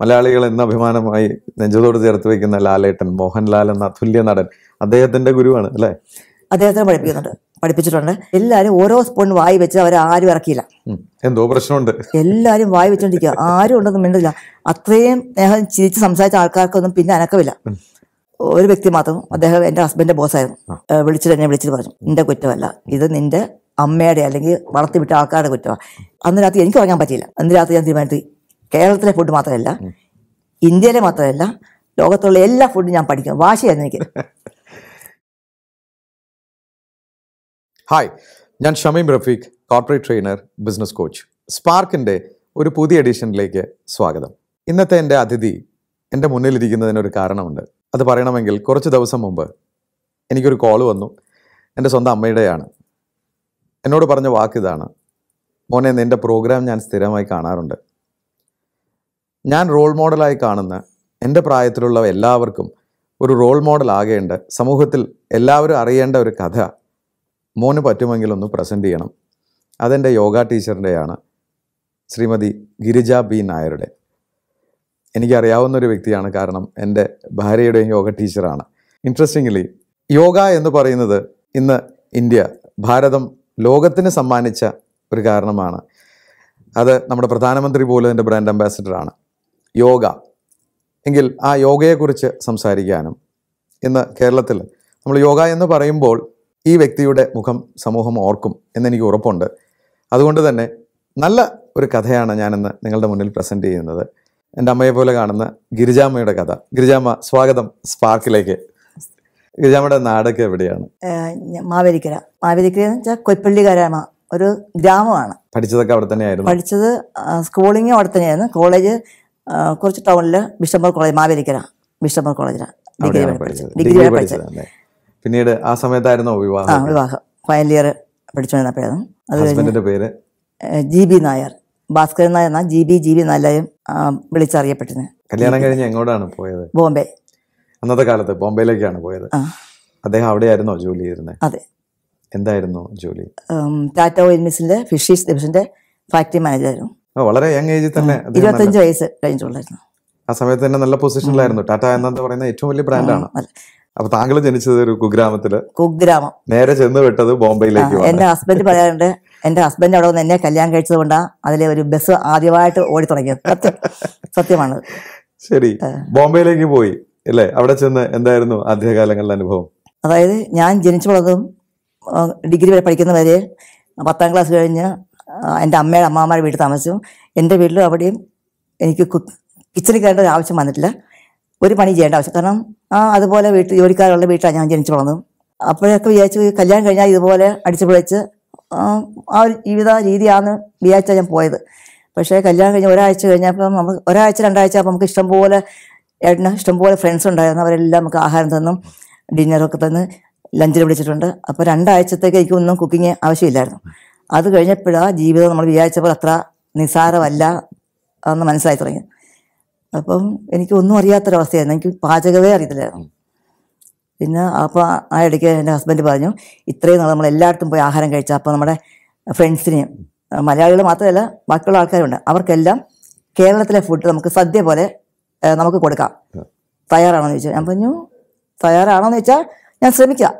മലയാളികൾ എന്ന അഭിമാനമായി നെഞ്ചോട് ചേർത്ത് വെക്കുന്ന ലാലേട്ടൻ മോഹൻലാൽ എന്ന അതുല്യ നടൻ അദ്ദേഹത്തിന്റെ ഗുരുവാണ് അല്ലെ അദ്ദേഹത്തിന് പഠിപ്പിക്കുന്നുണ്ട് പഠിപ്പിച്ചിട്ടുണ്ട് എല്ലാവരും ഓരോ സ്പൂൺ വായി വെച്ച് അവർ ആരും ഇറക്കിയില്ല എന്തോ പ്രശ്നമുണ്ട് എല്ലാവരും വായി വെച്ചോണ്ടിരിക്കുക ആരും ഉണ്ടെന്ന് മിണ്ടില്ല അത്രയും സ്നേഹം ചിരിച്ച് സംസാരിച്ച ആൾക്കാർക്കൊന്നും പിന്നെ അനക്കമില്ല ഒരു വ്യക്തി മാത്രം അദ്ദേഹം എന്റെ ഹസ്ബൻഡിന്റെ ബോസായിരുന്നു വിളിച്ചിട്ട് എന്നെ വിളിച്ചിട്ട് പറഞ്ഞു നിന്റെ കുറ്റമല്ല ഇത് നിന്റെ അമ്മയുടെ അല്ലെങ്കിൽ വളർത്തിവിട്ട ആൾക്കാരുടെ കുറ്റമാണ് അന്ന് രാത്രി എനിക്ക് ഉറങ്ങാൻ പറ്റിയില്ല അന്ന് രാത്രി ഞാൻ തീരുമാനിച്ചു കേരളത്തിലെ ഫുഡ് മാത്രമല്ല ഇന്ത്യയിലെ മാത്രമല്ല ലോകത്തുള്ള എല്ലാ ഫുഡും ഞാൻ പഠിക്കും വാശിയായിരുന്നു എനിക്ക് ഹായ് ഞാൻ Shameem Rafeeq corporate trainer business coach സ്പാർക്കിൻ്റെ ഒരു പുതിയ എഡിഷനിലേക്ക് സ്വാഗതം ഇന്നത്തെ എൻ്റെ അതിഥി എൻ്റെ മുന്നിലിരിക്കുന്നതിനൊരു കാരണമുണ്ട് അത് പറയണമെങ്കിൽ കുറച്ച് ദിവസം മുമ്പ് എനിക്കൊരു കോൾ വന്നു എൻ്റെ സ്വന്തം അമ്മയുടെയാണ് എന്നോട് പറഞ്ഞ വാക്ക് ഇതാണ് മോനെ നിൻ്റെ പ്രോഗ്രാം ഞാൻ സ്ഥിരമായി കാണാറുണ്ട് ഞാൻ റോൾ മോഡലായി കാണുന്ന എൻ്റെ പ്രായത്തിലുള്ള എല്ലാവർക്കും ഒരു റോൾ മോഡൽ ആകേണ്ട സമൂഹത്തിൽ എല്ലാവരും അറിയേണ്ട ഒരു കഥ മോന് പറ്റുമെങ്കിൽ ഒന്ന് പ്രസൻറ്റ് ചെയ്യണം അതെൻ്റെ യോഗ ടീച്ചറിൻ്റെയാണ് ശ്രീമതി ഗിരിജ ബി നായരുടെ എനിക്കറിയാവുന്ന ഒരു വ്യക്തിയാണ് കാരണം എൻ്റെ ഭാര്യയുടെയും യോഗ ടീച്ചറാണ് ഇൻട്രസ്റ്റിംഗ്ലി യോഗ എന്ന് പറയുന്നത് ഇന്ന് ഇന്ത്യ ഭാരതം ലോകത്തിന് സമ്മാനിച്ച ഒരു കാരണമാണ് അത് നമ്മുടെ പ്രധാനമന്ത്രി പോലും എൻ്റെ ബ്രാൻഡ് അംബാസിഡറാണ് യോഗ എങ്കിൽ ആ യോഗയെക്കുറിച്ച് സംസാരിക്കാനും ഇന്ന് കേരളത്തിൽ നമ്മൾ യോഗ എന്ന് പറയുമ്പോൾ ഈ വ്യക്തിയുടെ മുഖം സമൂഹം ഓർക്കും എന്നെനിക്ക് ഉറപ്പുണ്ട് അതുകൊണ്ട് തന്നെ നല്ല ഒരു കഥയാണ് ഞാനിന്ന് നിങ്ങളുടെ മുന്നിൽ പ്രസൻറ്റ് ചെയ്യുന്നത് എൻ്റെ അമ്മയെ പോലെ കാണുന്ന ഗിരിജാമ്മയുടെ കഥ ഗിരിജാമ്മ സ്വാഗതം സ്പാർക്കിലേക്ക് ഗിരിജാമ്മയുടെ നാടൊക്കെ എവിടെയാണ് മാവേലിക്കര മാവേലിക്കര എന്ന് വെച്ചാൽ കൊയ്പ്പള്ളി കരാമ ഒരു ഗ്രാമമാണ് പഠിച്ചതൊക്കെ അവിടെ തന്നെയായിരുന്നു പഠിച്ചത് സ്കൂളിങ്ങും അവിടെ തന്നെയായിരുന്നു കോളേജ് കുറച്ച് ടൗണിൽ ബിഷംബർ കോളേജ് മാവേലിക്കര ബിഷംബർ കോളേജിലാണ് ഡിഗ്രി ഡിഗ്രി പഠിച്ചത് പിന്നീട് ആ സമയത്തായിരുന്നു വിവാഹം ആ വിവാഹം ഫൈനൽ ഇയർ പഠിച്ചുകൊണ്ടിരുന്നപ്പോഴായിരുന്നു പേര് ജി ബി നായർ ഭാസ്കരൻ നായർ എന്നാ ജി ബി ജി ബി നായും വിളിച്ചറിയപ്പെട്ടത് കല്യാണം കഴിഞ്ഞ് എങ്ങോട്ടാണ് പോയത് ബോംബെ അന്നത്തെ കാലത്ത് ബോംബെയിലേക്കാണ് പോയത് അദ്ദേഹം അവിടെയായിരുന്നോ ജോലി ചെയ്തിരുന്നത് അതെ എന്തായിരുന്നു ജോലി ടാറ്റ ഓയിൽ ഫിഷീസ് ഡിവിഷന്റെ ഫാക്ടറി മാനേജർ ആയിരുന്നു വളരെ യങ് ഏജിൽ തന്നെ ഇരുപത്തഞ്ച് വയസ്സ് കഴിഞ്ഞുള്ളായിരുന്നു ആ സമയത്ത് തന്നെ നല്ല പൊസിഷനിലായിരുന്നു ടാറ്റ എന്നു പറയുന്ന ഏറ്റവും വലിയ ബ്രാൻഡാണ് അപ്പൊ താങ്കൾ ജനിച്ചത് ഒരു കുഗ്രാമത്തില് കുഗ്രാമം നേരെ ചെന്ന് വിട്ടത് ബോംബെയിലേക്ക് എന്റെ ഹസ്ബൻഡ് പറയാറുണ്ട് എന്റെ ഹസ്ബൻഡ് അവിടെ വന്ന് എന്നെ കല്യാണം കഴിച്ചത് കൊണ്ടാണ് അതിലെ ഒരു ബസ് ആദ്യമായിട്ട് ഓടി തുടങ്ങിയത് സത്യമാണ് ശരി ബോംബെയിലേക്ക് പോയി അല്ലേ അവിടെ ചെന്ന് എന്തായിരുന്നു ആദ്യകാലങ്ങളിലെ അനുഭവം അതായത് ഞാൻ ജനിച്ചു വളർന്നതും ഡിഗ്രി വരെ പഠിക്കുന്നവരെ പത്താം ക്ലാസ് കഴിഞ്ഞ് എൻ്റെ അമ്മയുടെ അമ്മമാരുടെ വീട്ടിൽ താമസിച്ചു എൻ്റെ വീട്ടിലും അവിടെയും എനിക്ക് കിച്ചണിൽ കയറേണ്ട ആവശ്യം വന്നിട്ടില്ല ഒരു പണി ചെയ്യേണ്ട ആവശ്യം കാരണം ആ അതുപോലെ വീട്ടിൽ ജോലിക്കാരുള്ള വീട്ടിലാണ് ഞാൻ ജനിച്ചു വളർന്നത് അപ്പോഴൊക്കെ വിചാരിച്ചു കല്യാണം കഴിഞ്ഞാൽ ഇതുപോലെ അടിച്ചു പിഴച്ച് ആ ഒരു ജീവിത രീതിയാണ് വിചാരിച്ചാൽ ഞാൻ പോയത് പക്ഷേ കല്യാണം കഴിഞ്ഞ് ഒരാഴ്ച കഴിഞ്ഞപ്പം നമ്മൾ ഒരാഴ്ച രണ്ടാഴ്ച അപ്പോൾ നമുക്ക് ഇഷ്ടംപോലെ ഏട്ടന് ഇഷ്ടംപോലെ ഫ്രണ്ട്സ് ഉണ്ടായിരുന്നു അവരെല്ലാം നമുക്ക് ആഹാരം തന്നും ഡിന്നറൊക്കെ തന്ന് ലഞ്ചിൽ വിളിച്ചിട്ടുണ്ട് അപ്പോൾ രണ്ടാഴ്ചത്തേക്ക് എനിക്കൊന്നും കുക്കിങ് ആവശ്യമില്ലായിരുന്നു അത് കഴിഞ്ഞപ്പോഴാണ് ജീവിതം നമ്മൾ വിചാരിച്ചപ്പോൾ അത്ര നിസാരമല്ല എന്ന് മനസ്സിലായി തുടങ്ങി അപ്പം എനിക്ക് ഒന്നും അറിയാത്തൊരവസ്ഥയായിരുന്നു എനിക്ക് പാചകമേ അറിയത്തില്ലായിരുന്നു പിന്നെ അപ്പോൾ ആ ഇടയ്ക്ക് എൻ്റെ ഹസ്ബൻഡ് പറഞ്ഞു ഇത്രയും നാൾ നമ്മൾ എല്ലായിടത്തും പോയി ആഹാരം കഴിച്ചാൽ അപ്പോൾ നമ്മുടെ ഫ്രണ്ട്സിനെയും മലയാളികൾ മാത്രമല്ല ബാക്കിയുള്ള ആൾക്കാരുണ്ട് അവർക്കെല്ലാം കേരളത്തിലെ ഫുഡ് നമുക്ക് സദ്യ പോലെ നമുക്ക് കൊടുക്കാം തയ്യാറാണോ എന്ന് ചോദിച്ചാൽ ഞാൻ പറഞ്ഞു തയ്യാറാണോ എന്ന് വെച്ചാൽ ഞാൻ ശ്രമിക്കാം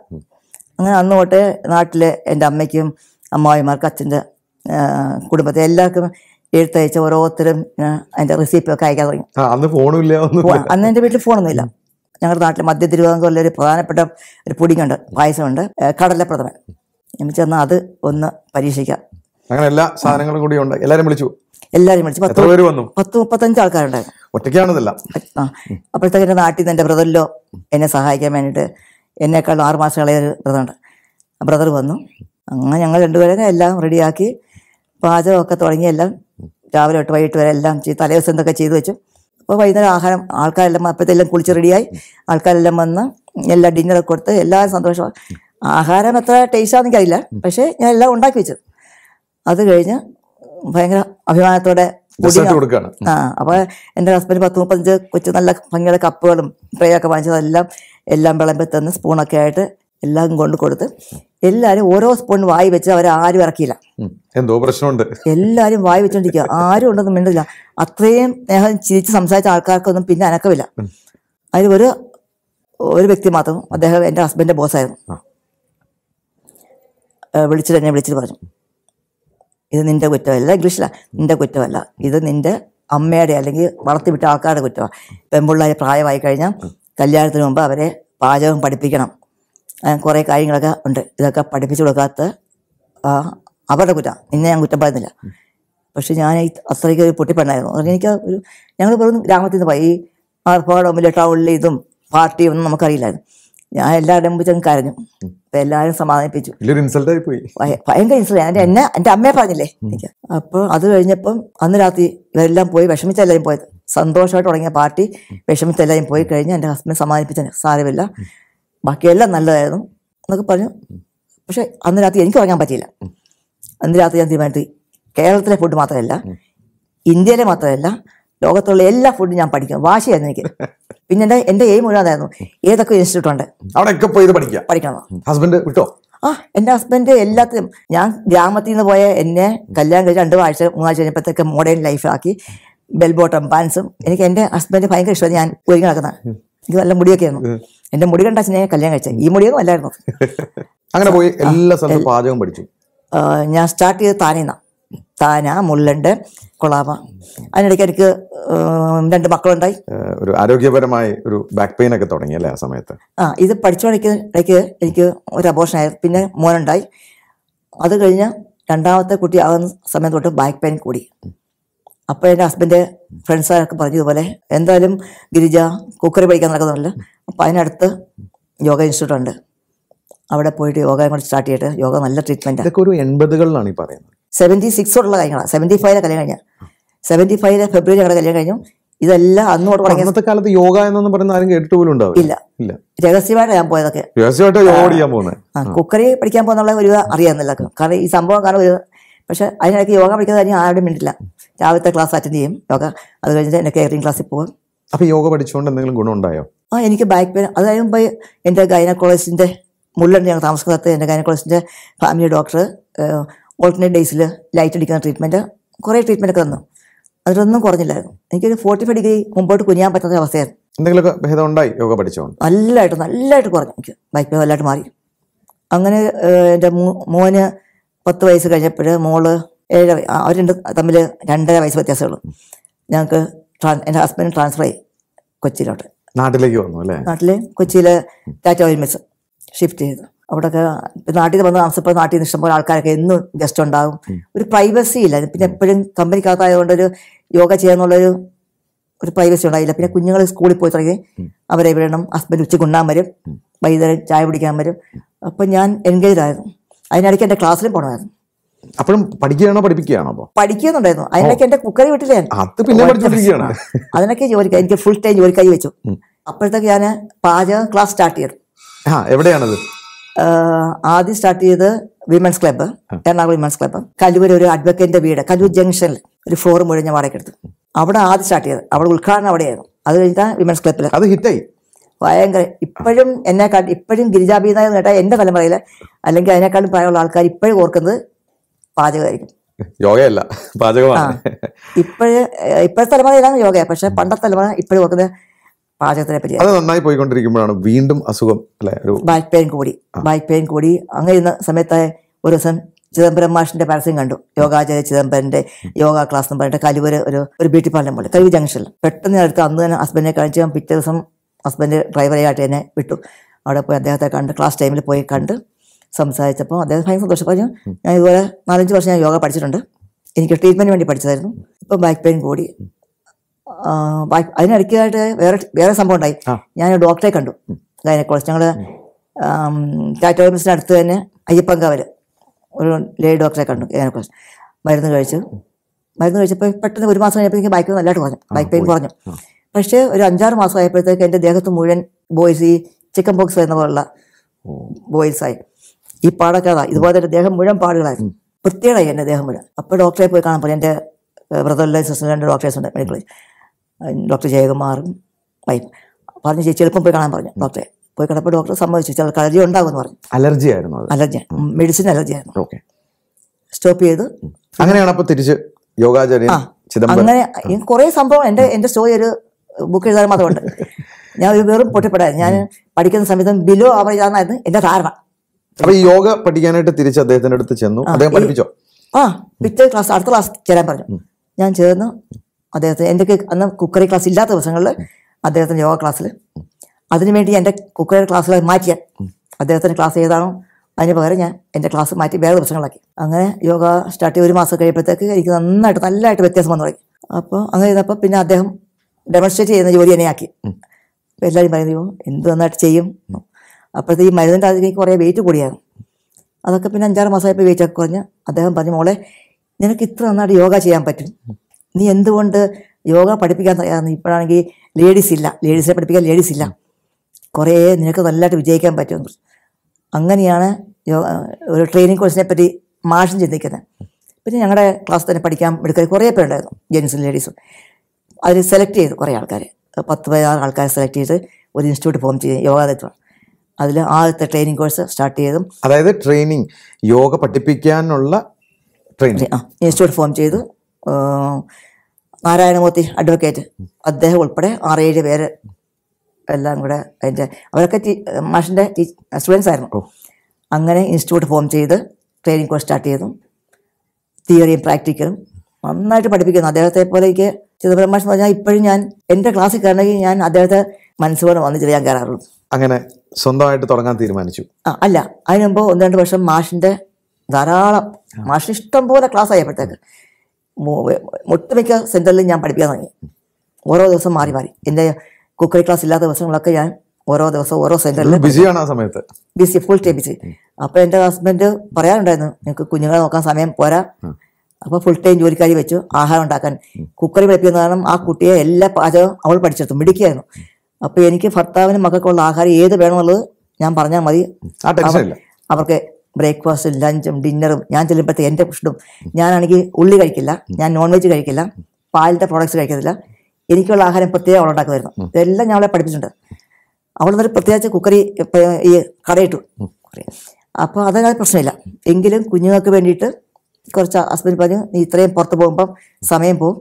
അങ്ങനെ അന്ന് തൊട്ടേ നാട്ടിലെ എൻ്റെ അമ്മയ്ക്കും അമ്മായിമാർക്ക് അച്ഛൻ്റെ കുടുംബത്തെ എല്ലാവർക്കും എഴുത്തയച്ച ഓരോരുത്തരും അതിൻ്റെ റെസിപ്പിയൊക്കെ അയക്കാൻ തുടങ്ങി അന്ന് ഫോണില്ല അന്ന് എൻ്റെ വീട്ടിൽ ഫോണൊന്നുമില്ല ഞങ്ങളുടെ നാട്ടിൽ മധ്യ തിരുവിതാംകൂറിലെ ഒരു പ്രധാനപ്പെട്ട ഒരു പൊടിയുണ്ട് പായസമുണ്ട് കടലപ്രഥമൻ ഞാൻ ചെന്നാൽ അത് ഒന്ന് പരീക്ഷിക്കാം അങ്ങനെ എല്ലാ സാധനങ്ങളും കൂടി ഉണ്ട് എല്ലാവരും വിളിച്ചു എല്ലാവരും വിളിച്ചു പത്ത് പേര് വന്നു പത്ത് മുപ്പത്തഞ്ച് ആൾക്കാരുണ്ടായിരുന്നു ഒറ്റയ്ക്കാണതല്ല അപ്പോഴത്തേക്ക് എൻ്റെ നാട്ടിൽ നിന്ന് എൻ്റെ ബ്രദറിലോ എന്നെ സഹായിക്കാൻ വേണ്ടിയിട്ട് എന്നെക്കാളും ആറുമാസം മാസം ഇളയ ബ്രദറുണ്ട് ബ്രദർ വന്നു അങ്ങനെ ഞങ്ങൾ രണ്ടുപേരെ എല്ലാം റെഡിയാക്കി പാചകമൊക്കെ തുടങ്ങി എല്ലാം രാവിലെ തൊട്ട് വൈകിട്ട് വരെ എല്ലാം ചെയ്ത് തലേദിവസം എന്തൊക്കെ ചെയ്തു വെച്ചു അപ്പോൾ വൈകുന്നേരം ആഹാരം ആൾക്കാരെല്ലാം അപ്പോഴത്തെല്ലാം കുളിച്ച് റെഡിയായി ആൾക്കാരെല്ലാം വന്ന് എല്ലാം ഡിന്നറൊക്കെ കൊടുത്ത് എല്ലാവരും സന്തോഷമാണ് ആഹാരം എത്ര ആണെന്ന് അറിയില്ല പക്ഷേ ഞാൻ എല്ലാം ഉണ്ടാക്കി വെച്ചത് അത് കഴിഞ്ഞ് ഭയങ്കര അഭിമാനത്തോടെ ആ അപ്പോൾ എൻ്റെ ഹസ്ബൻഡ് പത്ത് മുപ്പത്തഞ്ച് കൊച്ചു നല്ല ഭംഗിയുള്ള കപ്പുകളും ട്രേ ഒക്കെ വാങ്ങിച്ചതെല്ലാം എല്ലാം തന്ന് സ്പൂണൊക്കെ ആയിട്ട് എല്ലാം കൊണ്ട് കൊടുത്ത് എല്ലാവരും ഓരോ സ്പൂൺ വായി വെച്ച് അവരെ ആരും ഇറക്കിയില്ല എന്തോ പ്രശ്നമുണ്ട് എല്ലാവരും വായി വെച്ചോണ്ടിരിക്കുക ആരും ഉണ്ടെന്ന് മിണ്ടില്ല അത്രയും സ്നേഹം ചിരിച്ച് സംസാരിച്ച ആൾക്കാർക്കൊന്നും പിന്നെ അനക്കമില്ല അതിൽ ഒരു ഒരു വ്യക്തി മാത്രം അദ്ദേഹം എൻ്റെ ഹസ്ബൻഡിൻ്റെ ബോസായിരുന്നു വിളിച്ചിട്ട് എന്നെ വിളിച്ചിട്ട് പറഞ്ഞു ഇത് നിന്റെ കുറ്റമല്ല ഇംഗ്ലീഷില നിന്റെ കുറ്റമല്ല ഇത് നിന്റെ അമ്മയുടെ അല്ലെങ്കിൽ വളർത്തിവിട്ട ആൾക്കാരുടെ കുറ്റമാണ് പെൺപിള്ളേർ പ്രായമായി കഴിഞ്ഞാൽ കല്യാണത്തിന് മുമ്പ് അവരെ പാചകം പഠിപ്പിക്കണം കുറേ കാര്യങ്ങളൊക്കെ ഉണ്ട് ഇതൊക്കെ പഠിപ്പിച്ചു കൊടുക്കാത്ത അവരുടെ കുറ്റം നിന്നെ ഞാൻ കുറ്റം പറയുന്നില്ല പക്ഷെ ഞാൻ ഈ അത്രയ്ക്ക് ഒരു പൊട്ടിപ്പെണ്ണായിരുന്നു എനിക്ക് ഒരു ഞങ്ങൾ വെറും ഗ്രാമത്തിൽ നിന്ന് പോയി ഈ ആർപ്പാടും ടൗണിലെ ഇതും പാർട്ടിയും ഒന്നും നമുക്കറിയില്ലായിരുന്നു ഞാൻ എല്ലാവരുടെയും മുമ്പ് കരഞ്ഞു അപ്പം എല്ലാവരും സമാധാനിപ്പിച്ചു പോയി ഭയങ്കര ഇൻസൾട്ട് എൻ്റെ എന്നെ എൻ്റെ അമ്മയെ പറഞ്ഞില്ലേ എനിക്ക് അപ്പോൾ അത് കഴിഞ്ഞപ്പം അന്ന് രാത്രി ഇവരെല്ലാം പോയി വിഷമിച്ചെല്ലാവരും പോയത് സന്തോഷമായിട്ട് തുടങ്ങിയ പാർട്ടി വിഷമിച്ചെല്ലാവരും പോയി കഴിഞ്ഞ് എൻ്റെ ഹസ്ബൻഡ് സമാധാനിപ്പിച്ചു സാരമില്ല ബാക്കിയെല്ലാം നല്ലതായിരുന്നു എന്നൊക്കെ പറഞ്ഞു പക്ഷേ അന്ന് രാത്രി എനിക്ക് ഉറങ്ങാൻ പറ്റിയില്ല അന്ന് രാത്രി ഞാൻ തീരുമാനിച്ചു കേരളത്തിലെ ഫുഡ് മാത്രമല്ല ഇന്ത്യയിലെ മാത്രമല്ല ലോകത്തുള്ള എല്ലാ ഫുഡും ഞാൻ പഠിക്കും വാശിയായിരുന്നു എനിക്ക് പിന്നെ എന്റെ എന്റെ എയിം ഒഴിവാതായിരുന്നു ഏതൊക്കെ ഇൻസ്റ്റിറ്റ്യൂട്ട് ഉണ്ട് പഠിക്കണം ഹസ്ബൻഡ് വിട്ടോ ആ എന്റെ ഹസ്ബൻഡ് എല്ലാത്തിനും ഞാൻ ഗ്രാമത്തിൽ നിന്ന് പോയ എന്നെ കല്യാണം കഴിച്ച് രണ്ട് ആഴ്ച മൂന്നാഴ്ച കഴിഞ്ഞപ്പോഴത്തേക്ക് മോഡേൺ ലൈഫാക്കി ബെൽ ബോട്ടം പാൻസും എനിക്ക് എന്റെ ഹസ്ബൻഡ് ഭയങ്കര ഇഷ്ടമാണ് ഞാൻ ഒരുങ്ങി നടക്കുന്നത് എനിക്ക് നല്ല മുടിയൊക്കെ ആയിരുന്നു എന്റെ മുടി കണ്ട ഞാൻ കല്യാണം കഴിച്ചത് ഈ മുടിയൊന്നും അല്ലായിരുന്നു അങ്ങനെ പോയി എല്ലാ സ്ഥലത്തും പാചകം പഠിച്ചു ഞാൻ സ്റ്റാർട്ട് ചെയ്ത് താനേന്ന താന മുല്ലണ്ട് കൊളാവ അതിനിടയ്ക്ക് എനിക്ക് രണ്ട് മക്കളുണ്ടായി ഒരു ആരോഗ്യപരമായി ഒരു ബാക്ക് പെയിൻ ഒക്കെ തുടങ്ങി അല്ലേ ആ സമയത്ത് ആ ഇത് പഠിച്ചോണ്ടിരിക്കുന്ന ഇടയ്ക്ക് എനിക്ക് ഒരു അബോഷനായിരുന്നു പിന്നെ മോനുണ്ടായി അത് കഴിഞ്ഞ് രണ്ടാമത്തെ കുട്ടി ആകുന്ന സമയത്തോട്ട് ബാക്ക് പെയിൻ കൂടി അപ്പോൾ എൻ്റെ ഹസ്ബൻഡ് ഫ്രണ്ട്സാരൊക്കെ പറഞ്ഞതുപോലെ എന്തായാലും ഗിരിജ കുക്കറി പഠിക്കാൻ നടക്കുന്നില്ല അപ്പോൾ അതിനടുത്ത് യോഗ ഇൻസ്റ്റിറ്റ്യൂട്ട് ഉണ്ട് അവിടെ പോയിട്ട് യോഗ കൂടെ സ്റ്റാർട്ട് ചെയ്തിട്ട് യോഗ നല്ല ട്രീറ്റ്മെൻറ്റ് ഇതൊക്കെ ഒരു എൺപതുകളിലാണ് ഈ പറയുന്നത് സെവൻറ്റി സിക്സോടുള്ള കാര്യങ്ങളാണ് സെവൻറ്റി ഫൈവിലെ കല്യാണം കഴിഞ്ഞാൽ സെവൻറ്റി ഫൈവിലെ ഫെബ്രുവരി ഞങ്ങളുടെ കല്യാണം കഴിഞ്ഞു ഇതെല്ലാം അന്നോട് അന്നത്തെ കാലത്ത് യോഗ എന്നൊന്നും പറയുന്ന ആരും കേട്ടിട്ട് പോലും ഇല്ല ഇല്ല രഹസ്യമായിട്ട് ഞാൻ പോയതൊക്കെ രഹസ്യമായിട്ട് യോഗ പഠിക്കാൻ പോകുന്നത് കുക്കറി പഠിക്കാൻ പോകുന്ന ഒരു അറിയാമെന്നില്ല കാരണം ഈ സംഭവം കാരണം ഒരു പക്ഷെ അതിനിടയ്ക്ക് യോഗ പഠിക്കുന്നത് ഞാൻ ആരും വേണ്ടില്ല രാവിലത്തെ ക്ലാസ് അറ്റൻഡ് ചെയ്യും യോഗ അത് കഴിഞ്ഞിട്ട് എന്നെ കെയറിംഗ് ക്ലാസ്സിൽ പോകും അപ്പോൾ യോഗ പഠിച്ചുകൊണ്ട് എന്തെങ്കിലും ഗുണമുണ്ടായോ ആ എനിക്ക് ബാക്ക് പെയിൻ അത് കഴിയുമ്പോൾ എൻ്റെ ഗൈനക്കോളജിൻ്റെ മുള്ളുണ്ട് ഞങ്ങൾ താമസിക്കുന്നത് എൻ്റെ ഗൈനക്കോളജിൻ്റെ ഫാമിലി ഡോക്ടർ ഓൾട്ടർനേറ്റ് ഡേയ്സിൽ ലൈറ്റ് അടിക്കുന്ന ട്രീറ്റ്മെൻറ്റ് കുറേ ട്രീറ്റ്മെൻ്റ് ഒക്കെ തന്നു അതിലൊന്നും കുറഞ്ഞില്ലായിരുന്നു എനിക്കൊരു ഫോർട്ടി ഫൈവ് ഡിഗ്രി മുമ്പോട്ട് കുനിയാൻ പറ്റാത്ത അവസ്ഥയായിരുന്നു എന്തെങ്കിലുമൊക്കെ ഭേദം ഉണ്ടായി യോഗ പഠിച്ചുകൊണ്ട് നല്ലതായിട്ട് നല്ലതായിട്ട് കുറഞ്ഞു എനിക്ക് ബൈക്ക് നല്ലതായിട്ട് മാറി അങ്ങനെ എൻ്റെ മോന് പത്ത് വയസ്സ് കഴിഞ്ഞപ്പോൾ മോള് ഏഴര അവർ രണ്ട് തമ്മിൽ രണ്ടര വയസ്സ് വ്യത്യാസമുള്ളൂ ഞങ്ങൾക്ക് എൻ്റെ ഹസ്ബൻഡ് ട്രാൻസ്ഫർ ആയി കൊച്ചിയിലോട്ട് നാട്ടിലേക്ക് വന്നു അല്ലേ നാട്ടിൽ കൊച്ചിയിലെ ടാറ്റ ഓയിൽ ഷിഫ്റ്റ് ചെയ്തു അവിടെയൊക്കെ നാട്ടിൽ നിന്ന് വന്ന് താമസപ്പോൾ നാട്ടിൽ നിന്ന് ഇഷ്ടംപോലെ ആൾക്കാരൊക്കെ എന്നും ഗസ്റ്റ് ഉണ്ടാകും ഒരു പ്രൈവസി ഇല്ല പിന്നെ എപ്പോഴും കമ്പനിക്കകത്തായതുകൊണ്ട് ഒരു യോഗ ചെയ്യാന്നുള്ളൊരു ഒരു പ്രൈവസി ഉണ്ടായില്ല പിന്നെ കുഞ്ഞുങ്ങൾ സ്കൂളിൽ പോയി തുടങ്ങി അവരെ വിടണം ഹസ്ബൻഡ് ഉച്ചയ്ക്ക് ഉണ്ണാൻ വരും വൈകുന്നേരം ചായ പിടിക്കാൻ വരും അപ്പം ഞാൻ എൻഗേജ് ആയിരുന്നു അതിനിടയ്ക്ക് എൻ്റെ ക്ലാസ്സിലും പോകണമായിരുന്നു അപ്പോഴും പഠിക്കുകയാണോ പഠിപ്പിക്കുകയാണോ അപ്പോൾ പഠിക്കുന്നുണ്ടായിരുന്നു അതിനൊക്കെ എൻ്റെ കുക്കറി വീട്ടിലെ അത് പിന്നെ അതിനൊക്കെ ജോലിക്ക് എനിക്ക് ഫുൾ ടൈം ജോലി കൈ വെച്ചു അപ്പോഴത്തേക്ക് ഞാൻ പാചകം ക്ലാസ് സ്റ്റാർട്ട് ചെയ്തു ആ എവിടെയാണത് ആദ്യം സ്റ്റാർട്ട് ചെയ്ത് women's club Ernakulam women's club Kalloor ഒരു അഡ്വക്കേറ്റിന്റെ വീട് കല്ലൂർ ജംഗ്ഷനിൽ ഒരു ഫ്ലോർ മുഴുവൻ ഞാൻ വാടകയ്ക്കെടുത്തു അവിടെ ആദ്യം സ്റ്റാർട്ട് ചെയ്തത് അവിടെ ഉദ്ഘാടനം അവിടെയായിരുന്നു അത് കഴിഞ്ഞാൽ വിമൻസ് ക്ലബ്ബിൽ അത് ഹിറ്റായി ഭയങ്കര ഇപ്പോഴും എന്നെക്കാൾ ഇപ്പോഴും ഗിരിജാബി നായർ എന്റെ എൻ്റെ തലമുറയിൽ അല്ലെങ്കിൽ അതിനേക്കാളും പ്രായമുള്ള ആൾക്കാർ ഇപ്പോഴും ഓർക്കുന്നത് പാചകമായിരിക്കും യോഗയല്ല പാചകമാണ് ഇപ്പോഴും ഇപ്പോഴത്തെ തലമുറയിലാണ് യോഗ പക്ഷെ പണ്ടത്തെ തലമുറ ഇപ്പോഴും ഓർക്കുന്നത് പാചകത്തിനെ പറ്റി അത് നന്നായി പോയിക്കൊണ്ടിരിക്കുമ്പോഴാണ് വീണ്ടും അസുഖം അല്ലെ ഒരു ബാക്ക് പെയിൻ കൂടി ബാക്ക് പെയിൻ കൂടി അങ്ങനെ ഇരുന്ന സമയത്ത് ഒരു ദിവസം ചിദംബരം മാഷിന്റെ പരസ്യം കണ്ടു യോഗാചാര്യ ചിദംബരന്റെ യോഗ ക്ലാസ് എന്ന് പറഞ്ഞിട്ട് കലുവര് ഒരു ഒരു ബ്യൂട്ടി പാർലർ പോലെ കലുവ് ജംഗ്ഷനിൽ പെട്ടെന്ന് അടുത്ത് അന്ന് തന്നെ ഹസ്ബൻഡിനെ കാണിച്ച് പിറ്റേ ദിവസം ഹസ്ബൻഡ് ഡ്രൈവറായിട്ട് എന്നെ വിട്ടു അവിടെ പോയി അദ്ദേഹത്തെ കണ്ട് ക്ലാസ് ടൈമിൽ പോയി കണ്ട് സംസാരിച്ചപ്പോൾ അദ്ദേഹം ഭയങ്കര സന്തോഷം പറഞ്ഞു ഞാൻ ഇതുപോലെ നാലഞ്ച് വർഷം ഞാൻ യോഗ പഠിച്ചിട്ടുണ്ട് എനിക്ക് ട്രീറ്റ്മെൻറ്റ് വേണ്ടി പഠിച്ചതായിരുന്നു ഇപ്പം ബാക്ക് പെയിൻ കൂടി അതിനിടയ്ക്കായിട്ട് വേറെ വേറെ സംഭവം ഉണ്ടായി ഞാൻ ഡോക്ടറെ കണ്ടു കുറച്ച് ഞങ്ങൾ ടാറ്റോമിസിന് അടുത്ത് തന്നെ അയ്യപ്പങ്കാവൽ ഒരു ലേഡി ഡോക്ടറെ കണ്ടു കുറച്ച് മരുന്ന് കഴിച്ചു മരുന്ന് കഴിച്ചപ്പോൾ പെട്ടെന്ന് ഒരു മാസം കഴിഞ്ഞപ്പോൾ എനിക്ക് ബൈക്ക് നല്ലതായിട്ട് കുറഞ്ഞു ബാക്ക് പെയിൻ കുറഞ്ഞു പക്ഷേ ഒരു അഞ്ചാറ് മാസം ആയപ്പോഴത്തേക്ക് എൻ്റെ ദേഹത്ത് മുഴുവൻ ബോയ്സ് ഈ ചിക്കൻ ബോക്സ് എന്ന പോലുള്ള ബോയ്സായി ഈ പാടക്കാത ഇതുപോലെ തന്നെ ദേഹം മുഴുവൻ പാടുകളായി വൃത്തിയായി എൻ്റെ ദേഹം മുഴുവൻ അപ്പോൾ ഡോക്ടറെ പോയി കാണാൻ പറഞ്ഞു എൻ്റെ ബ്രദറിലെ സിസ്റ്റർ രണ്ട് ഡോക്ടേഴ്സ് ഉണ്ട് മെഡിക്കൽ ഡോക്ടർ ജയകുമാറും വൈഫ് പറഞ്ഞു ചേച്ചി എളുപ്പം പോയി കാണാൻ പറഞ്ഞു ഡോക്ടറെ പോയി കണ്ടപ്പോൾ ഡോക്ടർ സമ്മതിച്ചു ചിലർക്ക് അലർജി ഉണ്ടാകുമെന്ന് പറഞ്ഞു അലർജി ആയിരുന്നു അലർജി മെഡിസിൻ അലർജി ആയിരുന്നു ഓക്കെ സ്റ്റോപ്പ് ചെയ്ത് അങ്ങനെയാണ് അപ്പോൾ തിരിച്ച് യോഗാചാര്യ അങ്ങനെ കുറെ സംഭവം എൻ്റെ എൻ്റെ സ്റ്റോറി ഒരു ബുക്ക് എഴുതാൻ മാത്രമുണ്ട് ഞാൻ ഇത് വെറും പൊട്ടിപ്പെടാൻ ഞാൻ പഠിക്കുന്ന സമയത്ത് ബിലോ ആവറേജ് ആണെന്നായിരുന്നു എന്റെ ധാരണ അപ്പൊ ഈ യോഗ പഠിക്കാനായിട്ട് തിരിച്ച് അദ്ദേഹത്തിന്റെ അടുത്ത് ചെന്നു അദ്ദേഹം പഠിപ്പിച്ചോ ആ പിറ്റേ ക്ലാസ് അടുത്ത ക്ലാസ് ചേരാൻ പറഞ്ഞു ഞാൻ ചേർന്നു അദ്ദേഹത്തെ എൻ്റെ അന്ന് കുക്കറി ക്ലാസ് ഇല്ലാത്ത ദിവസങ്ങളിൽ അദ്ദേഹത്തിൻ്റെ യോഗ ക്ലാസ്സിൽ അതിനുവേണ്ടി എൻ്റെ കുക്കറി ക്ലാസ്സിൽ മാറ്റിയാൻ അദ്ദേഹത്തിൻ്റെ ക്ലാസ് ഏതാണോ അതിന് പകരം ഞാൻ എൻ്റെ ക്ലാസ് മാറ്റി വേറെ ദിവസങ്ങളാക്കി അങ്ങനെ യോഗ സ്റ്റാർട്ട് ചെയ്ത് ഒരു മാസം കഴിയുമ്പോഴത്തേക്ക് എനിക്ക് നന്നായിട്ട് നല്ലതായിട്ട് വ്യത്യാസം വന്നു തുടങ്ങി അപ്പോൾ അങ്ങനെ ചെയ്തപ്പോൾ പിന്നെ അദ്ദേഹം ഡെമോൺസ്ട്രേറ്റ് ചെയ്യുന്ന ജോലി തന്നെ ആക്കി അപ്പോൾ എല്ലാവരും പറയുന്നു എന്ത് നന്നായിട്ട് ചെയ്യും അപ്പോഴത്തേക്ക് ഈ മരുന്നിൻ്റെ അതിലേക്ക് കുറേ വെയിറ്റ് കൂടിയാണ് അതൊക്കെ പിന്നെ അഞ്ചാറ് മാസമായപ്പോൾ വെയിറ്റ് ഒക്കെ കുറഞ്ഞ് അദ്ദേഹം പറഞ്ഞു മോളെ നിനക്ക് ഇത്ര നന്നായിട്ട് യോഗ ചെയ്യാൻ പറ്റും നീ എന്തുകൊണ്ട് യോഗ പഠിപ്പിക്കാൻ തയ്യാറാണ് ഇപ്പോഴാണെങ്കിൽ ലേഡീസ് ഇല്ല ലേഡീസിനെ പഠിപ്പിക്കാൻ ലേഡീസ് ഇല്ല കുറേ നിനക്ക് നല്ലതായിട്ട് വിജയിക്കാൻ പറ്റും അങ്ങനെയാണ് യോഗ ഒരു ട്രെയിനിങ് കോഴ്സിനെ പറ്റി മാഷൻ ചിന്തിക്കുന്നത് പിന്നെ ഞങ്ങളുടെ ക്ലാസ് തന്നെ പഠിക്കാൻ എടുക്കാൻ കുറേ പേരുണ്ടായിരുന്നു ജെൻസും ലേഡീസും അതിൽ സെലക്ട് ചെയ്തു കുറേ ആൾക്കാർ പത്ത് പതിനാറ് ആൾക്കാരെ സെലക്ട് ചെയ്ത് ഒരു ഇൻസ്റ്റിറ്റ്യൂട്ട് ഫോം ചെയ്ത് യോഗ അതിൽ ആദ്യത്തെ ട്രെയിനിങ് കോഴ്സ് സ്റ്റാർട്ട് ചെയ്തും അതായത് ട്രെയിനിങ് യോഗ പഠിപ്പിക്കാനുള്ള ട്രെയിനിങ് ആ ഇൻസ്റ്റിറ്റ്യൂട്ട് ഫോം ചെയ്തു നാരായണമൂർത്തി അഡ്വക്കേറ്റ് അദ്ദേഹം ഉൾപ്പെടെ ആറേഴ് പേര് എല്ലാം കൂടെ അതിൻ്റെ അവരൊക്കെ മാഷിൻ്റെ സ്റ്റുഡൻസ് ആയിരുന്നു അങ്ങനെ ഇൻസ്റ്റിറ്റ്യൂട്ട് ഫോം ചെയ്ത് ട്രെയിനിങ് കോഴ്സ് സ്റ്റാർട്ട് ചെയ്തു തിയറിയും പ്രാക്ടിക്കലും നന്നായിട്ട് പഠിപ്പിക്കുന്നു അദ്ദേഹത്തെ പോലെ എനിക്ക് ചിദംബരമാഷ് എന്ന് പറഞ്ഞാൽ ഇപ്പോഴും ഞാൻ എൻ്റെ ക്ലാസ്സിൽ കയറണമെങ്കിൽ ഞാൻ അദ്ദേഹത്തെ മനസ്സുപോലെ വന്ന് ചെറിയാൻ കയറാറുള്ളൂ അങ്ങനെ സ്വന്തമായിട്ട് തുടങ്ങാൻ തീരുമാനിച്ചു ആ അല്ല അതിനു മുമ്പ് ഒന്ന് രണ്ട് വർഷം മാഷിൻ്റെ ധാരാളം മാഷിന് ഇഷ്ടം പോലെ ക്ലാസ് ആയപ്പോഴത്തേക്ക് ഒട്ടുമിക്ക സെൻറ്ററിലും ഞാൻ പഠിപ്പിക്കാൻ തുടങ്ങി ഓരോ ദിവസം മാറി മാറി എൻ്റെ കുക്കറി ക്ലാസ് ഇല്ലാത്ത ദിവസങ്ങളൊക്കെ ഞാൻ ഓരോ ദിവസം ഓരോ സെന്ററിൽ ബിസിയാണ് ആ സമയത്ത് ബിസി ഫുൾ ടൈം ബിസി അപ്പൊ എന്റെ ഹസ്ബൻഡ് പറയാറുണ്ടായിരുന്നു നിങ്ങൾക്ക് കുഞ്ഞുങ്ങളെ നോക്കാൻ സമയം പോരാ അപ്പോൾ ഫുൾ ടൈം ജോലിക്കാരി വെച്ചു ആഹാരം ഉണ്ടാക്കാൻ കുക്കറി പഠിപ്പിക്കുന്ന കാരണം ആ കുട്ടിയെ എല്ലാ പാചകവും അവൾ പഠിച്ചെടുത്തു മിടിക്കായിരുന്നു അപ്പോൾ എനിക്ക് ഭർത്താവിനും മക്കൾക്കുള്ള ആഹാരം ഏത് വേണമെന്നുള്ളത് ഞാൻ പറഞ്ഞാൽ മതി അവർക്ക് ബ്രേക്ക്ഫാസ്റ്റും ലഞ്ചും ഡിന്നറും ഞാൻ ചെല്ലുമ്പോഴത്തെ എൻ്റെ ഫുഡും ഞാനാണെങ്കിൽ ഉള്ളി കഴിക്കില്ല ഞാൻ നോൺ വെജ് കഴിക്കില്ല പാലിൻ്റെ പ്രോഡക്ട്സ് കഴിക്കത്തില്ല എനിക്കുള്ള ആഹാരം പ്രത്യേകം അവൾ ഉണ്ടാക്കുമായിരുന്നു ഇതെല്ലാം ഞാൻ അവളെ പഠിപ്പിച്ചിട്ടുണ്ട് അവൾ എന്നൊരു പ്രത്യേകിച്ച് കുക്കറി ഈ കടയിട്ടു അപ്പോൾ അതങ്ങനെ പ്രശ്നമില്ല എങ്കിലും കുഞ്ഞുങ്ങൾക്ക് വേണ്ടിയിട്ട് കുറച്ച് ഹസ്ബൻഡ് പറഞ്ഞു നീ ഇത്രയും പുറത്ത് പോകുമ്പം സമയം പോവും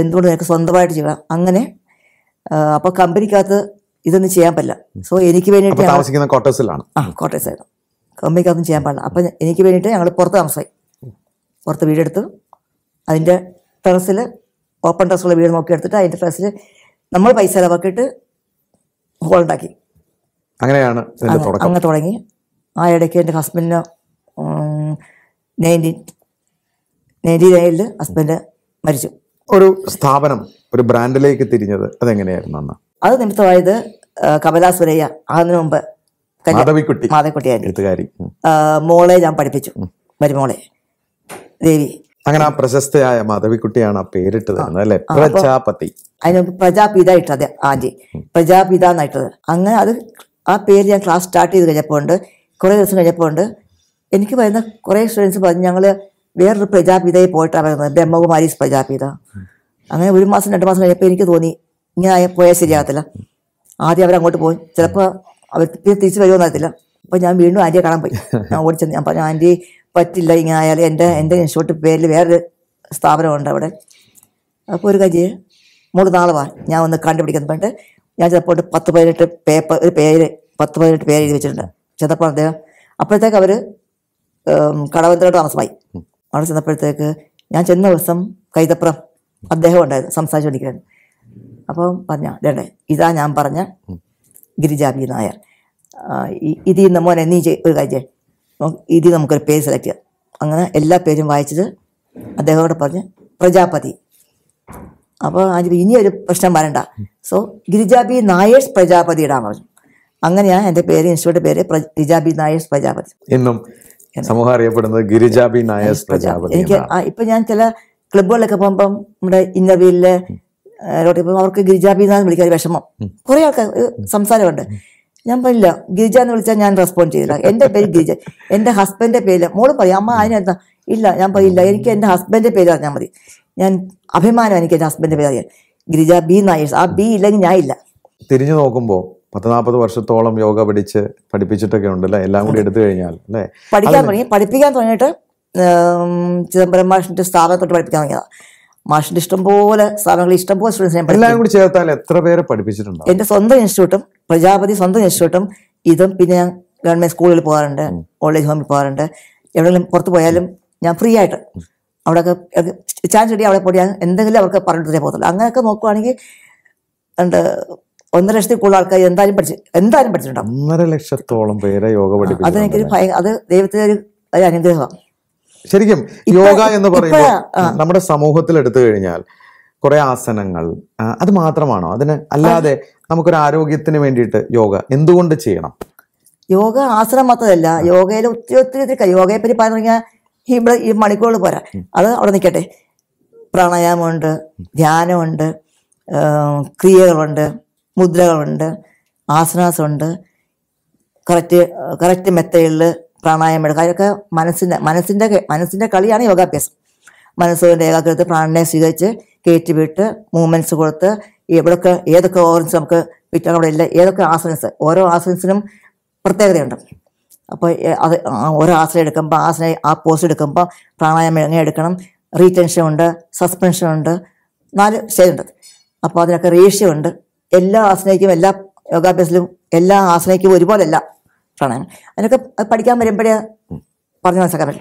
എന്തുകൊണ്ട് നിനക്ക് സ്വന്തമായിട്ട് ചെയ്യണം അങ്ങനെ അപ്പൊ കമ്പനിക്കകത്ത് ഇതൊന്നും ചെയ്യാൻ പറ്റില്ല സോ എനിക്ക് വേണ്ടിയിട്ട് താമസിക്കുന്ന ക്വാർട്ടേഴ്സിലാണ് ആ ക്വാർട്ടേഴ്സായിരുന്നു കമ്പനിക്കകത്തും ചെയ്യാൻ പാടില്ല അപ്പൊ എനിക്ക് വേണ്ടിയിട്ട് ഞങ്ങൾ പുറത്ത് താമസമായി പുറത്ത് വീടെടുത്ത് അതിൻ്റെ ടെറസിൽ ഓപ്പൺ ടെറസുള്ള വീട് നോക്കി എടുത്തിട്ട് അതിൻ്റെ ടെറസിൽ നമ്മൾ പൈസ ചിലവാക്കിയിട്ട് ഹോളുണ്ടാക്കി അങ്ങനെയാണ് അങ്ങനെ തുടങ്ങി ആ ഇടയ്ക്ക് എൻ്റെ ഹസ്ബൻഡിന് ഹസ്ബൻഡ് മരിച്ചു ഒരു സ്ഥാപനം ഒരു ബ്രാൻഡിലേക്ക് തിരിഞ്ഞത് അതെങ്ങനെയായിരുന്നു അന്ന് അത് നിമിത്തമായത് കമലാ സുരയ്യ അതിനു മുമ്പ് മാധവിക്കുട്ടി മാധവിക്കുട്ടിയായിരുന്നു മോളെ ഞാൻ പഠിപ്പിച്ചു മരുമോളെ ദേവി അങ്ങനെ ആ പ്രശസ്തയായ മാധവിക്കുട്ടിയാണ് ആ പേരിട്ടത് അല്ലേ പ്രജാപതി അതിന് പ്രജാപിത ഇട്ടത് ആന്റി പ്രജാപിത എന്നായിട്ടത് അങ്ങനെ അത് ആ പേര് ഞാൻ ക്ലാസ് സ്റ്റാർട്ട് ചെയ്ത് കഴിഞ്ഞപ്പോൾ ഉണ്ട് കുറേ ദിവസം കഴിഞ്ഞപ്പോൾ ഉണ്ട് എനിക്ക് പറയുന്ന കുറേ സ്റ്റുഡൻസ് പറഞ്ഞു ഞങ്ങൾ വേറൊരു പ്രജാപിതയെ പോയിട്ടാണ് പറയുന്നത് ബ്രഹ്മകുമാരീസ് പ്രജാപിത അങ്ങനെ ഒരു മാസം രണ്ട് മാസം കഴിഞ്ഞപ്പോൾ എനിക്ക് തോന്നി ഇങ്ങനെ പോയാൽ ശരിയാകത്തില്ല ആദ്യം അവരങ്ങോട്ട് പോയി ചിലപ്പോൾ അവർ പിന്നെ തിരിച്ച് വരുമെന്ന് അപ്പോൾ ഞാൻ വീണ്ടും ആൻറ്റിയെ കാണാൻ പോയി ഞാൻ ഓടിച്ചെന്ന് ഞാൻ പറഞ്ഞു ആൻറ്റി പറ്റില്ല ഇങ്ങനെ ആയാലും എൻ്റെ എൻ്റെ ഇൻസ്റ്റിറ്റ്യൂട്ട് പേരിൽ വേറൊരു സ്ഥാപനമുണ്ട് അവിടെ അപ്പോൾ ഒരു കാര്യം മൂന്ന് നാളെ വാ ഞാൻ ഒന്ന് കണ്ടുപിടിക്കാൻ പറഞ്ഞിട്ട് ഞാൻ ചിലപ്പോൾ പത്ത് പതിനെട്ട് പേപ്പർ ഒരു പേര് പത്ത് പതിനെട്ട് പേര് എഴുതി വെച്ചിട്ടുണ്ട് ചിലപ്പോൾ അദ്ദേഹം അപ്പോഴത്തേക്ക് അവർ കടവന്തര താമസമായി അവിടെ ചെന്നപ്പോഴത്തേക്ക് ഞാൻ ചെന്ന ദിവസം കൈതപ്പുറം അദ്ദേഹം ഉണ്ടായിരുന്നു സംസാരിച്ചുകൊണ്ടിരിക്കുകയായിരുന്നു അപ്പം പറഞ്ഞ രണ്ടേ ഇതാ ഞാൻ പറഞ്ഞ ഗിരിജാബി നായർ ഇതിൽ നിന്ന് മോനെ നീ ഒരു കാര്യം ഇതിൽ നമുക്കൊരു പേര് സെലക്ട് ചെയ്യാം അങ്ങനെ എല്ലാ പേരും വായിച്ചത് അദ്ദേഹത്തോട് പറഞ്ഞ് പ്രജാപതി അപ്പോൾ അതിന് ഇനി ഒരു പ്രശ്നം വരണ്ട സോ ഗിരിജാബി നായേഴ്സ് പ്രജാപതിയുടെ ഇടാൻ പറഞ്ഞു അങ്ങനെയാണ് എൻ്റെ പേര് ഇൻസ്റ്റിറ്റ്യൂട്ട് പേര് ഗിരിജാബി നായേഴ്സ് പ്രജാപതി എന്നും സമൂഹം അറിയപ്പെടുന്നത് ഗിരിജാബി നായർ പ്രജാപതി എനിക്ക് ഇപ്പൊ ഞാൻ ചില ക്ലബുകളിലൊക്കെ പോകുമ്പം നമ്മുടെ ഇന്റർവ്യൂവില് അവർക്ക് ഗിരിജാബി എന്നാണ് വിളിക്കാൻ വിഷമം കുറെ ആൾക്കാർ സംസാരമുണ്ട് ഞാൻ പറയില്ല ഗിരിജ എന്ന് വിളിച്ചാൽ ഞാൻ റെസ്പോണ്ട് ചെയ്തില്ല എൻ്റെ പേര് ഗിരിജ എൻ്റെ ഹസ്ബൻഡിൻ്റെ പേര് മോള് പറയും അമ്മ അതിനെന്താ ഇല്ല ഞാൻ പറയില്ല എനിക്ക് എൻ്റെ ഹസ്ബൻഡിൻ്റെ പേര് അറിഞ്ഞാൽ മതി ഞാൻ അഭിമാനം എനിക്ക് എൻ്റെ ഹസ്ബൻഡിൻ്റെ പേര് അറിയാം ഗിരിജ ബി നായേഴ്സ് ആ ബി ഇല്ലെങ്കിൽ ഞാൻ ഇല്ല തിരിഞ്ഞു നോക്കുമ്പോൾ പത്ത് നാൽപ്പത് വർഷത്തോളം യോഗ പഠിച്ച് പഠിപ്പിച്ചിട്ടൊക്കെ ഉണ്ട് ഉണ്ടല്ലേ എല്ലാം കൂടി എടുത്തു കഴിഞ്ഞാൽ അല്ലേ പഠിക്കാൻ തുടങ്ങി പഠിപ്പിക്കാൻ തുടങ്ങിയിട്ട് ചിദംബരം മാഷിന്റെ സ്ഥാപനം തൊട്ട് പഠിപ്പിക്കാൻ തുടങ്ങിയതാണ് മാഷിന്റെ ഇഷ്ടംപോലെ സ്ഥാപനങ്ങളിൽ ഇഷ്ടംപോലെ സ്റ്റുഡൻസിനെ എല്ലാം കൂടി ചേർത്താൽ എത്ര പേരെ പഠിപ്പിച്ചിട്ടുണ്ട് എന്റെ സ്വന്തം ഇൻസ്റ്റിറ്റ്യൂട്ടും പ്രജാപതി സ്വന്തം ഇൻസ്റ്റിറ്റ്യൂട്ടും ഇതും പിന്നെ ഞാൻ ഗവൺമെന്റ് സ്കൂളിൽ പോകാറുണ്ട് കോളേജ് ഹോമിൽ പോകാറുണ്ട് എവിടെയെങ്കിലും പുറത്ത് പോയാലും ഞാൻ ഫ്രീ ആയിട്ട് അവിടെയൊക്കെ ചാൻസ് കിട്ടി അവിടെ പോയി എന്തെങ്കിലും അവർക്ക് പറഞ്ഞു തരാൻ പോകത്തുള്ളൂ അങ്ങനെയൊക്കെ നോക്കുവാണെങ്കിൽ ഉണ്ട് ഒന്നര ലക്ഷത്തിൽ കൂടുതൽ ആൾക്കാർ എന്തായാലും പഠിച്ചു എന്തായാലും പഠിച്ചിട്ടുണ്ടാവും ഒന്നര ലക്ഷത്തോളം പേരെ യോഗ പഠിപ്പിച്ചു അതെനിക്ക് അത് ദൈവത്തിന്റെ ഒരു അനുഗ്രഹമാണ് ശരിക്കും യോഗ എന്ന് പറയുമ്പോൾ നമ്മുടെ സമൂഹത്തിൽ എടുത്തു കഴിഞ്ഞാൽ കുറെ ആസനങ്ങൾ അത് മാത്രമാണോ അതിന് അല്ലാതെ നമുക്കൊരു ആരോഗ്യത്തിന് വേണ്ടിയിട്ട് യോഗ എന്തുകൊണ്ട് ചെയ്യണം യോഗ ആസനം മാത്രമല്ല യോഗയിൽ ഒത്തിരി ഒത്തിരി ഒത്തിരി കാര്യം- യോഗയെ പറ്റി പറഞ്ഞു കഴിഞ്ഞാൽ ഇവിടെ ഈ മണിക്കൂറുകൾ പോരാ അത് അവിടെ നിൽക്കട്ടെ പ്രാണായാമമുണ്ട് ധ്യാനമുണ്ട് ക്രിയകളുണ്ട് മുദ്രകളുണ്ട് ആസനാസുണ്ട് കറക്റ്റ് കറക്റ്റ് മെത്തേഡിൽ പ്രാണായാമം എടുക്കുക അതൊക്കെ മനസ്സിൻ്റെ മനസ്സിൻ്റെ മനസ്സിൻ്റെ കളിയാണ് യോഗാഭ്യാസം മനസ്സിൻ്റെ ഏകാഗ്രത പ്രാണനെ സ്വീകരിച്ച് കയറ്റി വിട്ട് മൂവ്മെൻറ്റ്സ് കൊടുത്ത് എവിടെയൊക്കെ ഏതൊക്കെ ഓർഗൻസ് നമുക്ക് വിറ്റാൻ അവിടെ ഇല്ല ഏതൊക്കെ ആസനസ് ഓരോ ആസനസിനും പ്രത്യേകതയുണ്ട് അപ്പോൾ അത് ഓരോ ആസന എടുക്കുമ്പോൾ ആസന ആ പോസ് എടുക്കുമ്പോൾ പ്രാണായാമം എങ്ങനെ എടുക്കണം റീടെൻഷൻ ഉണ്ട് സസ്പെൻഷൻ ഉണ്ട് നാല് സ്റ്റേജ് ഉണ്ട് അപ്പോൾ അതിനൊക്കെ റേഷ്യോ ഉണ്ട് എല്ലാ ആസനയ്ക്കും എല്ലാ യോഗാഭ്യാസത്തിലും എല്ലാ ആസനയ്ക്കും ഒരുപോലെയല്ല പ്രണയം അതിനൊക്കെ പഠിക്കാൻ വരുമ്പോഴേ പറഞ്ഞു മനസ്സിലാക്കാൻ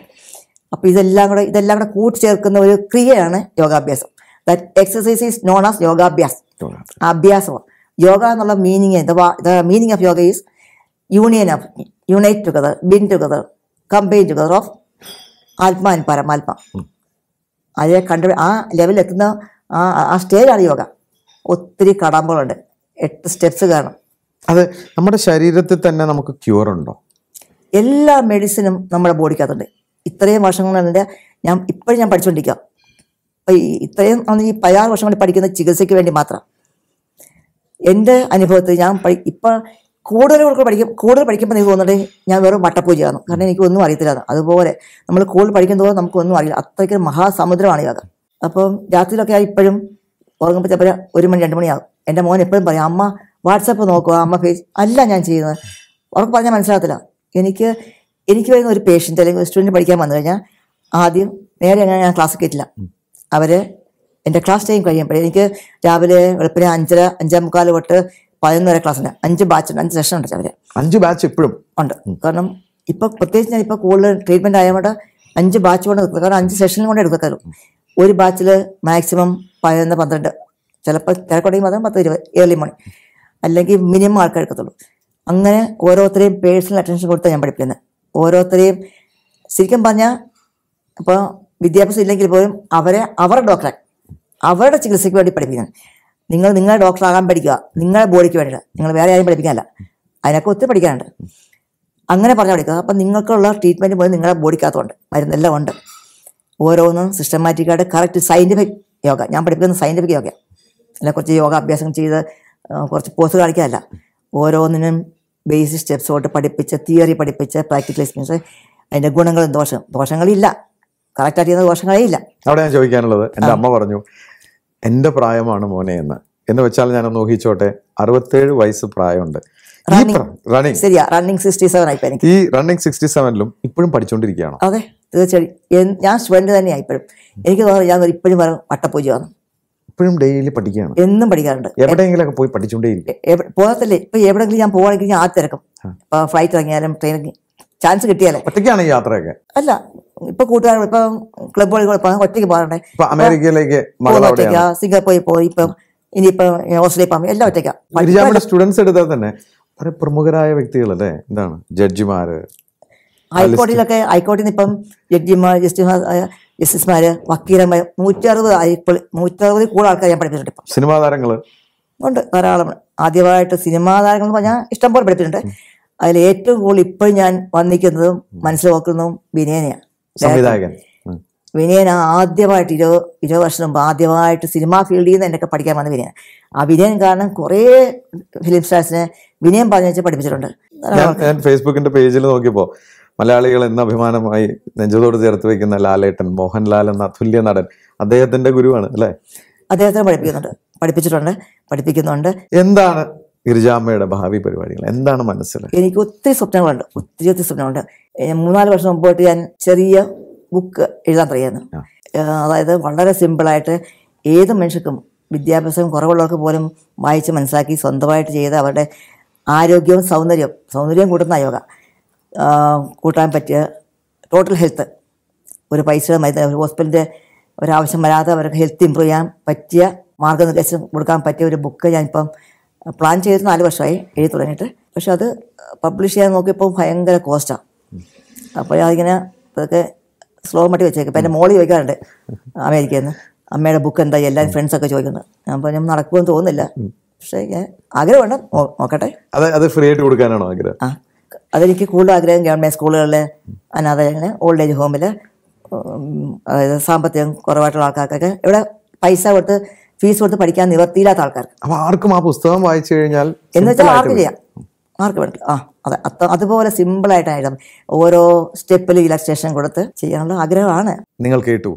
അപ്പോൾ ഇതെല്ലാം കൂടെ ഇതെല്ലാം കൂടെ കൂട്ടിച്ചേർക്കുന്ന ഒരു ക്രിയയാണ് യോഗാഭ്യാസം that exercise is known as യോഗാഭ്യാസം അഭ്യാസമാണ് യോഗ എന്നുള്ള meaning the meaning of yoga is union of unite together bind together combine together of atman paramatma paramatma അതിനെ കണ്ടു ആ ലെവലിലെത്തുന്ന ആ ആ സ്റ്റേജാണ് യോഗ ഒത്തിരി കടമ്പകളുണ്ട് എട്ട് സ്റ്റെപ്സ് കാണും അത് നമ്മുടെ ശരീരത്തിൽ തന്നെ നമുക്ക് ക്യൂർ ഉണ്ടോ എല്ലാ മെഡിസിനും നമ്മുടെ ബോഡിക്കകത്തുണ്ട് ഇത്രയും വർഷങ്ങളുണ്ട് ഞാൻ ഇപ്പോഴും ഞാൻ പഠിച്ചുകൊണ്ടിരിക്കാം അപ്പം ഈ ഇത്രയും ഈ പതിനാറ് വർഷം കൊണ്ട് പഠിക്കുന്ന ചികിത്സയ്ക്ക് വേണ്ടി മാത്രം എൻ്റെ അനുഭവത്തിൽ ഞാൻ പഠി ഇപ്പം കൂടുതൽ കൂടുതൽ പഠിക്കും കൂടുതൽ പഠിക്കുമ്പോൾ എനിക്ക് തോന്നുന്നത് ഞാൻ വെറും വട്ടപ്പൂജയാണ് കാരണം എനിക്ക് ഒന്നും അറിയത്തില്ല അതുപോലെ നമ്മൾ കൂടുതൽ പഠിക്കുന്ന തോറും നമുക്കൊന്നും അറിയില്ല അത്രയ്ക്ക് മഹാസമുദ്രമാണ് ഇതൊക്കെ അപ്പം രാത്രിയിലൊക്കെ ഇപ്പോഴും ഉറങ്ങുമ്പോഴത്തെ ചിലപ്പോൾ ഒരു മണി രണ്ട് മണിയാകും എൻ്റെ മോൻ എപ്പോഴും പറയും അമ്മ വാട്സപ്പ് നോക്കുക അമ്മ ഫേസ് അല്ല ഞാൻ ചെയ്യുന്നത് ഉറക്കം പറഞ്ഞാൽ മനസ്സിലാകത്തില്ല എനിക്ക് എനിക്ക് വരുന്ന ഒരു പേഷ്യൻ്റ് അല്ലെങ്കിൽ സ്റ്റുഡൻറ്റ് പഠിക്കാൻ വന്നു കഴിഞ്ഞാൽ ആദ്യം നേരെ അങ്ങനെ ഞാൻ ക്ലാസ് കയറ്റില്ല അവർ എൻ്റെ ക്ലാസ് ടൈം കഴിയുമ്പോഴേ എനിക്ക് രാവിലെ വെളുപ്പിന് അഞ്ചര അഞ്ചേ മുക്കാൽ തൊട്ട് പതിനൊന്നര ഉണ്ട് അഞ്ച് ബാച്ച് ഉണ്ട് അഞ്ച് സെഷൻ ഉണ്ട് അവർ അഞ്ച് ബാച്ച് ഇപ്പോഴും ഉണ്ട് കാരണം ഇപ്പോൾ പ്രത്യേകിച്ച് ഞാൻ ഇപ്പോൾ കൂടുതൽ ട്രീറ്റ്മെന്റ് ആയതുകൊണ്ട് അഞ്ച് ബാച്ച് കൊണ്ട് കാരണം അഞ്ച് സെഷനിൽ കൊണ്ട് എടുക്കത്തുള്ളൂ ഒരു ബാച്ചിൽ മാക്സിമം പതിനൊന്ന് പന്ത്രണ്ട് ചിലപ്പോൾ തിരക്കുണ്ടെങ്കിൽ മാത്രം പത്ത് ഇരുപത് ഏർലി മോർണിംഗ് അല്ലെങ്കിൽ മിനിമം എടുക്കത്തുള്ളൂ അങ്ങനെ ഓരോരുത്തരെയും പേഴ്സണൽ അറ്റൻഷൻ കൊടുത്താൽ ഞാൻ പഠിപ്പിക്കുന്നത് ഓരോരുത്തരെയും ശരിക്കും പറഞ്ഞാൽ ഇപ്പോൾ വിദ്യാഭ്യാസം ഇല്ലെങ്കിൽ പോലും അവരെ അവരുടെ ഡോക്ടറെ അവരുടെ ചികിത്സയ്ക്ക് വേണ്ടി പഠിപ്പിക്കുന്നത് നിങ്ങൾ നിങ്ങളുടെ ഡോക്ടറാകാൻ പഠിക്കുക നിങ്ങളുടെ ബോഡിക്ക് വേണ്ടിയിട്ട് നിങ്ങൾ വേറെ ആരും പഠിപ്പിക്കാനല്ല അതിനൊക്കെ ഒത്തിരി പഠിക്കാനുണ്ട് അങ്ങനെ പറഞ്ഞു പഠിക്കുക അപ്പം നിങ്ങൾക്കുള്ള ട്രീറ്റ്മെൻറ്റ് പോലും നിങ്ങളുടെ ബോഡിക്കകത്തുണ്ട് മരുന്നെല്ലാം ഉണ്ട് ഓരോന്നും സിസ്റ്റമാറ്റിക്കായിട്ട് കറക്റ്റ് സയൻറ്റിഫിക് യോഗ ഞാൻ പഠിപ്പിക്കുന്ന സയൻറ്റിഫിക് യോഗ അല്ല കുറച്ച് യോഗ അഭ്യാസം ചെയ്ത് കുറച്ച് പോസ് കാണിക്കാനല്ല ഓരോന്നിനും ബേസിക് സ്റ്റെപ്സ് തൊട്ട് പഠിപ്പിച്ച് തിയറി പഠിപ്പിച്ച് പ്രാക്ടിക്കൽ എക്സ്പീരിയൻസ് അതിൻ്റെ ഗുണങ്ങളും ദോഷം ദോഷങ്ങളില്ല കറക്റ്റായിട്ട് ചെയ്യുന്ന ദോഷങ്ങളേ ഇല്ല അവിടെ ഞാൻ ചോദിക്കാനുള്ളത് എൻ്റെ അമ്മ പറഞ്ഞു എൻ്റെ പ്രായമാണ് മോനെ എന്ന് എന്ന് വെച്ചാൽ ഞാൻ നോക്കിച്ചോട്ടെ അറുപത്തേഴ് വയസ്സ് പ്രായമുണ്ട് റണ്ണിങ് സിക്സ്റ്റി സെവൻ ആയിപ്പോ ഈ റണ്ണിങ് സിക്സ്റ്റി സെവനിലും ഇപ്പോഴും പഠിച്ചുകൊണ്ടിരിക്കുകയാണ് അതെ തീർച്ചയായും ഞാൻ സ്റ്റുഡൻറ്റ് തന്നെയാണ് ഇപ്പോഴും എനിക്ക് തോന്നുന്നു ഞാൻ ഇപ്പോഴും പറയും വട്ടപ്പൂജ വന്നു ഇപ്പോഴും ഡെയിലി പഠിക്കുകയാണ് എന്നും പഠിക്കാറുണ്ട് എവിടെയെങ്കിലും ഒക്കെ പോയി പഠിച്ചുകൊണ്ടേ പോകത്തില്ലേ ഇപ്പൊ എവിടെയെങ്കിലും ഞാൻ പോകുകയാണെങ്കിൽ ഞാൻ ആ തിരക്കും ഇപ്പൊ ഫ്ലൈറ്റ് ഇറങ്ങിയാലും ട്രെയിനിൽ ചാൻസ് കിട്ടിയാലേ ഒറ്റയ്ക്കാണ് യാത്രയൊക്കെ അല്ല ഇപ്പൊ കൂട്ടുകാർ ഇപ്പൊ ക്ലബ്ബുകളിൽ കൂടെ ഒറ്റയ്ക്ക് പോകാറുണ്ട് അമേരിക്കയിലേക്ക് ഒറ്റയ്ക്കാ സിംഗപ്പൂരിൽ പോയി ഇപ്പൊ ഇനിയിപ്പോ ഓസ്ട്രേലിയ പോകാം എല്ലാം ഒറ്റയ്ക്കാ സ്റ്റുഡൻസ് എടുത്താൽ തന്നെ പ്രമുഖരായ വ്യക്തികൾ അല്ലേ എന്താണ് ജഡ്ജിമാര് ഹൈക്കോടതിയിലൊക്കെ ഹൈക്കോടതിയിൽ ഇപ്പം ജഡ്ജിമാർ ജസ്റ്റിസ്മാർ ജസ്റ്റിസ്മാര് വക്കീലന്മാർ നൂറ്ററുപത് നൂറ്ററുപതിൽ കൂടുതൽ ആൾക്കാർ ഞാൻ പഠിപ്പിച്ചിട്ടുണ്ട് ഇപ്പം സിനിമാ താരങ്ങൾ ഉണ്ട് ധാരാളം ആദ്യമായിട്ട് സിനിമാ താരങ്ങൾ എന്ന് പറഞ്ഞാൽ ഇഷ്ടംപോലെ പഠിപ്പിച്ചിട്ടുണ്ട് അതിൽ ഏറ്റവും കൂടുതൽ ഇപ്പോഴും ഞാൻ വന്നിക്കുന്നതും മനസ്സിലാക്കുന്നതും വിനയനെയാണ് സംവിധായകൻ വിനയൻ ആദ്യമായിട്ട് ഇരുപത് ഇരുപത് വർഷം മുമ്പ് ആദ്യമായിട്ട് സിനിമാ ഫീൽഡിൽ നിന്ന് എന്നൊക്കെ പഠിക്കാൻ വന്ന വിനയൻ ആ വിനയൻ കാരണം കുറേ ഫിലിം സ്റ്റാർസിനെ വിനയം പറഞ്ഞു വെച്ച് പഠിപ്പിച്ചിട്ടുണ്ട് ഞാൻ ഫേസ്ബുക്കിന്റെ പേജിൽ നോക്കിയപ്പോൾ മലയാളികൾ എന്ന അഭിമാനമായി നെഞ്ചതോട് ചേർത്ത് വെക്കുന്ന ലാലേട്ടൻ മോഹൻലാൽ എന്ന അതുല്യ നടൻ അദ്ദേഹത്തിന്റെ ഗുരുവാണ് അല്ലെ അദ്ദേഹത്തിന് പഠിപ്പിക്കുന്നുണ്ട് പഠിപ്പിച്ചിട്ടുണ്ട് പഠിപ്പിക്കുന്നുണ്ട് എന്താണ് ഗിരിജാമ്മയുടെ ഭാവി പരിപാടികൾ എന്താണ് മനസ്സിൽ എനിക്ക് ഒത്തിരി സ്വപ്നങ്ങളുണ്ട് ഒത്തിരി ഒത്തിരി സ്വപ്നങ്ങളുണ്ട് മൂന്നാല് വർഷം മുമ്പോട്ട് ഞാൻ ചെറിയ ബുക്ക് എഴുതാൻ തുടങ്ങിയിരുന്നു അതായത് വളരെ സിമ്പിളായിട്ട് ഏത് മനുഷ്യർക്കും വിദ്യാഭ്യാസം കുറവുള്ളവർക്ക് പോലും വായിച്ച് മനസ്സിലാക്കി സ്വന്തമായിട്ട് ചെയ്ത് അവരുടെ ആരോഗ്യവും സൗന്ദര്യവും സൗന്ദര്യം കൂട്ടുന്ന യോഗ കൂട്ടാൻ പറ്റിയ ടോട്ടൽ ഹെൽത്ത് ഒരു പൈസ ഒരു ഹോസ്പിറ്റലിൻ്റെ ഒരാവശ്യം വരാതെ അവർക്ക് ഹെൽത്ത് ഇമ്പ്രൂവ് ചെയ്യാൻ പറ്റിയ മാർഗനിർദ്ദേശം കൊടുക്കാൻ പറ്റിയ ഒരു ബുക്ക് ഞാനിപ്പം പ്ലാൻ ചെയ്ത് നാല് വർഷമായി എഴുതി തുടങ്ങിയിട്ട് പക്ഷെ അത് പബ്ലിഷ് ചെയ്യാൻ നോക്കിയപ്പോൾ ഭയങ്കര കോസ്റ്റാണ് അപ്പോൾ അതിങ്ങനെ ഇതൊക്കെ സ്ലോ മട്ടി വെച്ചേക്കും ഇപ്പം എൻ്റെ മോളി ചോദിക്കാറുണ്ട് അമേരിക്കയിൽ നിന്ന് അമ്മയുടെ ബുക്ക് എന്തായി എല്ലാവരും ഫ്രണ്ട്സൊക്കെ ചോദിക്കുന്നത് ഞാൻ ഞാൻ നടക്കുമെന്ന് തോന്നുന്നില്ല പക്ഷേ ഞാൻ ആഗ്രഹമുണ്ട് നോക്കട്ടെ അത് അത് ഫ്രീ ആയിട്ട് കൊടുക്കാനാണോ ആഗ്രഹം അതെനിക്ക് കൂടുതൽ ആഗ്രഹം ഗവൺമെൻറ് സ്കൂളുകളിലെ അനാഥകളെ ഓൾഡ് ഏജ് ഹോമിൽ അതായത് സാമ്പത്തികം കുറവായിട്ടുള്ള ആൾക്കാർക്കൊക്കെ ഇവിടെ പൈസ കൊടുത്ത് ഫീസ് കൊടുത്ത് പഠിക്കാൻ നിവർത്തിയില്ലാത്ത ആൾക്കാർക്ക് അപ്പോൾ ആർക്കും ആ പുസ്തകം വായിച്ചു കഴിഞ്ഞാൽ എന്ന് വെച്ചാൽ ആർക്കും ചെയ്യാം ആർക്കും ആ അതെ അത്ര അതുപോലെ സിമ്പിളായിട്ടായിരുന്നു ഓരോ സ്റ്റെപ്പിൽ റിലാക്സേഷൻ കൊടുത്ത് ചെയ്യാനുള്ള ആഗ്രഹമാണ് നിങ്ങൾ കേട്ടു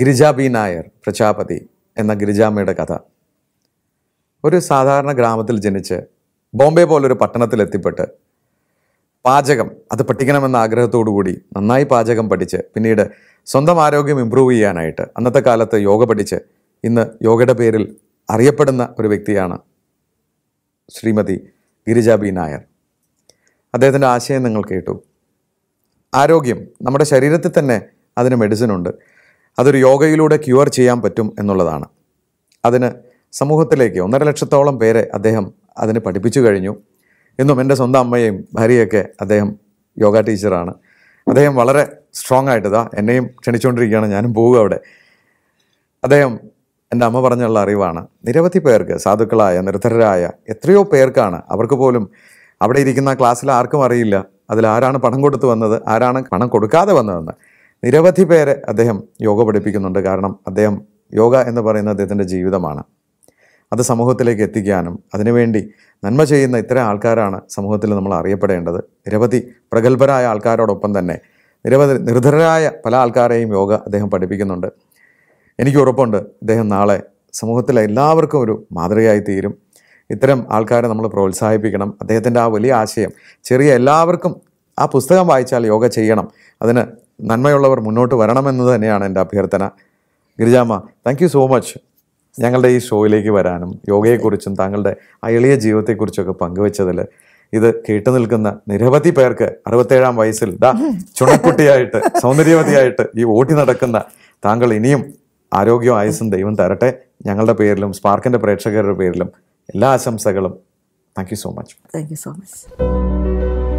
ഗിരിജ ബി നായർ പ്രജാപതി എന്ന ഗിരിജാമ്മയുടെ കഥ ഒരു സാധാരണ ഗ്രാമത്തിൽ ജനിച്ച് ബോംബെ പോലൊരു പട്ടണത്തിൽ എത്തിപ്പെട്ട് പാചകം അത് പഠിക്കണമെന്ന ആഗ്രഹത്തോടുകൂടി നന്നായി പാചകം പഠിച്ച് പിന്നീട് സ്വന്തം ആരോഗ്യം ഇമ്പ്രൂവ് ചെയ്യാനായിട്ട് അന്നത്തെ കാലത്ത് യോഗ പഠിച്ച് ഇന്ന് യോഗയുടെ പേരിൽ അറിയപ്പെടുന്ന ഒരു വ്യക്തിയാണ് ശ്രീമതി ഗിരിജ ബി നായർ അദ്ദേഹത്തിൻ്റെ ആശയം നിങ്ങൾ കേട്ടു ആരോഗ്യം നമ്മുടെ ശരീരത്തിൽ തന്നെ അതിന് മെഡിസിൻ ഉണ്ട് അതൊരു യോഗയിലൂടെ ക്യൂർ ചെയ്യാൻ പറ്റും എന്നുള്ളതാണ് അതിന് സമൂഹത്തിലേക്ക് ഒന്നര ലക്ഷത്തോളം പേരെ അദ്ദേഹം അതിന് പഠിപ്പിച്ചു കഴിഞ്ഞു എന്നും എൻ്റെ സ്വന്തം അമ്മയെയും ഭാര്യയൊക്കെ അദ്ദേഹം യോഗ ടീച്ചറാണ് അദ്ദേഹം വളരെ സ്ട്രോങ് ആയിട്ട് ഇതാ എന്നെയും ക്ഷണിച്ചുകൊണ്ടിരിക്കുകയാണ് ഞാനും പോവുക അവിടെ അദ്ദേഹം എൻ്റെ അമ്മ പറഞ്ഞുള്ള അറിവാണ് നിരവധി പേർക്ക് സാധുക്കളായ നിർധരരായ എത്രയോ പേർക്കാണ് അവർക്ക് പോലും അവിടെ ഇരിക്കുന്ന ക്ലാസ്സിൽ ആർക്കും അറിയില്ല അതിൽ ആരാണ് പണം കൊടുത്തു വന്നത് ആരാണ് പണം കൊടുക്കാതെ വന്നതെന്ന് നിരവധി പേരെ അദ്ദേഹം യോഗ പഠിപ്പിക്കുന്നുണ്ട് കാരണം അദ്ദേഹം യോഗ എന്ന് പറയുന്നത് അദ്ദേഹത്തിൻ്റെ ജീവിതമാണ് അത് സമൂഹത്തിലേക്ക് എത്തിക്കാനും അതിനുവേണ്ടി നന്മ ചെയ്യുന്ന ഇത്തരം ആൾക്കാരാണ് സമൂഹത്തിൽ നമ്മൾ അറിയപ്പെടേണ്ടത് നിരവധി പ്രഗത്ഭരായ ആൾക്കാരോടൊപ്പം തന്നെ നിരവധി നിർധരരായ പല ആൾക്കാരെയും യോഗ അദ്ദേഹം പഠിപ്പിക്കുന്നുണ്ട് എനിക്ക് ഉറപ്പുണ്ട് അദ്ദേഹം നാളെ സമൂഹത്തിലെ എല്ലാവർക്കും ഒരു മാതൃകയായി തീരും ഇത്തരം ആൾക്കാരെ നമ്മൾ പ്രോത്സാഹിപ്പിക്കണം അദ്ദേഹത്തിൻ്റെ ആ വലിയ ആശയം ചെറിയ എല്ലാവർക്കും ആ പുസ്തകം വായിച്ചാൽ യോഗ ചെയ്യണം അതിന് നന്മയുള്ളവർ മുന്നോട്ട് വരണമെന്ന് തന്നെയാണ് എൻ്റെ അഭ്യർത്ഥന ഗിരിജാമ്മ താങ്ക് സോ മച്ച് ഞങ്ങളുടെ ഈ ഷോയിലേക്ക് വരാനും യോഗയെക്കുറിച്ചും താങ്കളുടെ അയളിയ ജീവിതത്തെക്കുറിച്ചൊക്കെ പങ്കുവെച്ചതിൽ ഇത് കേട്ടു നിൽക്കുന്ന നിരവധി പേർക്ക് അറുപത്തേഴാം വയസ്സിൽ ദാ ചുണക്കുട്ടിയായിട്ട് സൗന്ദര്യവതിയായിട്ട് ഈ ഓട്ടി നടക്കുന്ന താങ്കൾ ഇനിയും ആരോഗ്യവും ആയുസ്സും ദൈവം തരട്ടെ ഞങ്ങളുടെ പേരിലും സ്പാർക്കിൻ്റെ പ്രേക്ഷകരുടെ പേരിലും എല്ലാ ആശംസകളും thank you so much thank you so much